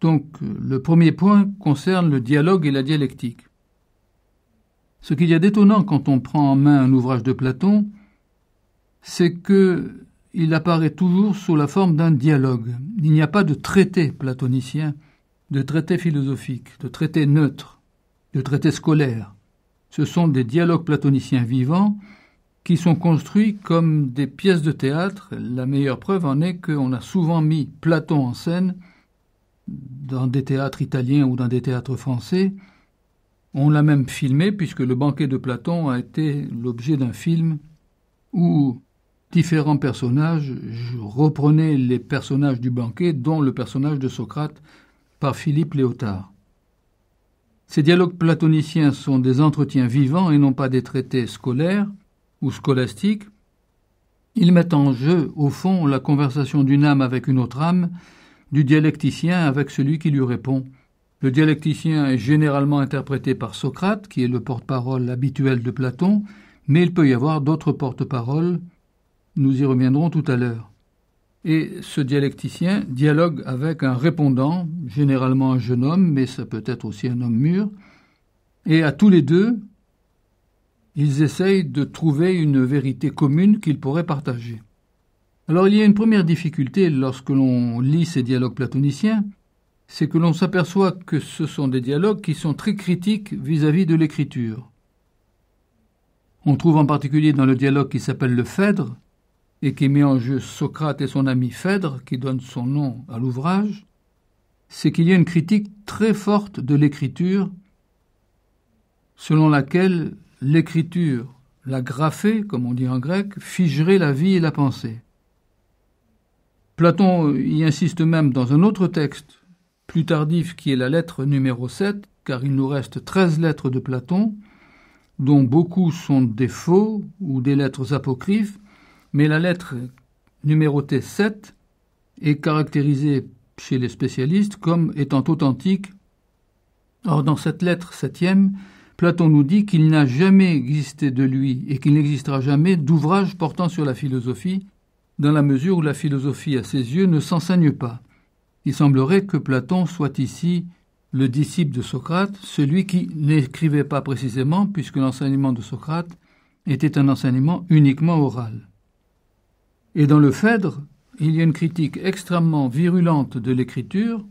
Donc euh, le premier point concerne le dialogue et la dialectique. Ce qu'il y a d'étonnant quand on prend en main un ouvrage de Platon, c'est qu'il apparaît toujours sous la forme d'un dialogue. Il n'y a pas de traité platonicien, de traité philosophique, de traité neutre, de traité scolaire. Ce sont des dialogues platoniciens vivants qui sont construits comme des pièces de théâtre. La meilleure preuve en est qu'on a souvent mis Platon en scène dans des théâtres italiens ou dans des théâtres français. On l'a même filmé puisque le banquet de Platon a été l'objet d'un film où différents personnages reprenaient les personnages du banquet, dont le personnage de Socrate par Philippe Léotard. Ces dialogues platoniciens sont des entretiens vivants et non pas des traités scolaires ou scolastiques. Ils mettent en jeu, au fond, la conversation d'une âme avec une autre âme du dialecticien avec celui qui lui répond. Le dialecticien est généralement interprété par Socrate, qui est le porte-parole habituel de Platon, mais il peut y avoir d'autres porte-paroles, nous y reviendrons tout à l'heure. Et ce dialecticien dialogue avec un répondant, généralement un jeune homme, mais ça peut être aussi un homme mûr, et à tous les deux, ils essayent de trouver une vérité commune qu'ils pourraient partager. Alors il y a une première difficulté lorsque l'on lit ces dialogues platoniciens, c'est que l'on s'aperçoit que ce sont des dialogues qui sont très critiques vis-à-vis de l'écriture. On trouve en particulier dans le dialogue qui s'appelle le Phèdre, et qui met en jeu Socrate et son ami Phèdre, qui donne son nom à l'ouvrage, c'est qu'il y a une critique très forte de l'écriture, selon laquelle l'écriture, la graphée, comme on dit en grec, figerait la vie et la pensée. Platon euh, y insiste même dans un autre texte plus tardif qui est la lettre numéro 7, car il nous reste 13 lettres de Platon, dont beaucoup sont des faux ou des lettres apocryphes, mais la lettre numérotée 7 est caractérisée chez les spécialistes comme étant authentique. Or, dans cette lettre septième, Platon nous dit qu'il n'a jamais existé de lui et qu'il n'existera jamais d'ouvrage portant sur la philosophie dans la mesure où la philosophie à ses yeux ne s'enseigne pas. Il semblerait que Platon soit ici le disciple de Socrate, celui qui n'écrivait pas précisément, puisque l'enseignement de Socrate était un enseignement uniquement oral. Et dans le Phèdre, il y a une critique extrêmement virulente de l'écriture,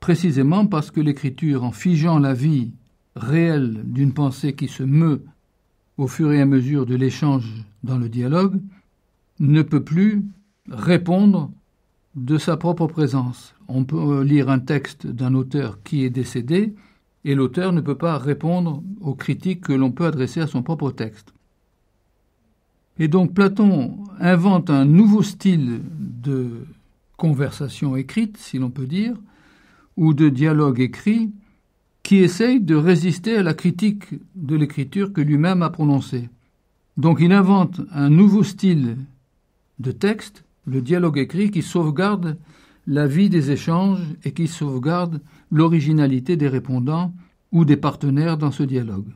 précisément parce que l'écriture, en figeant la vie réelle d'une pensée qui se meut au fur et à mesure de l'échange dans le dialogue, ne peut plus répondre de sa propre présence. On peut euh, lire un texte d'un auteur qui est décédé et l'auteur ne peut pas répondre aux critiques que l'on peut adresser à son propre texte. Et donc Platon invente un nouveau style de conversation écrite, si l'on peut dire, ou de dialogue écrit, qui essaye de résister à la critique de l'écriture que lui-même a prononcée. Donc il invente un nouveau style de texte, le dialogue écrit qui sauvegarde la vie des échanges et qui sauvegarde l'originalité des répondants ou des partenaires dans ce dialogue.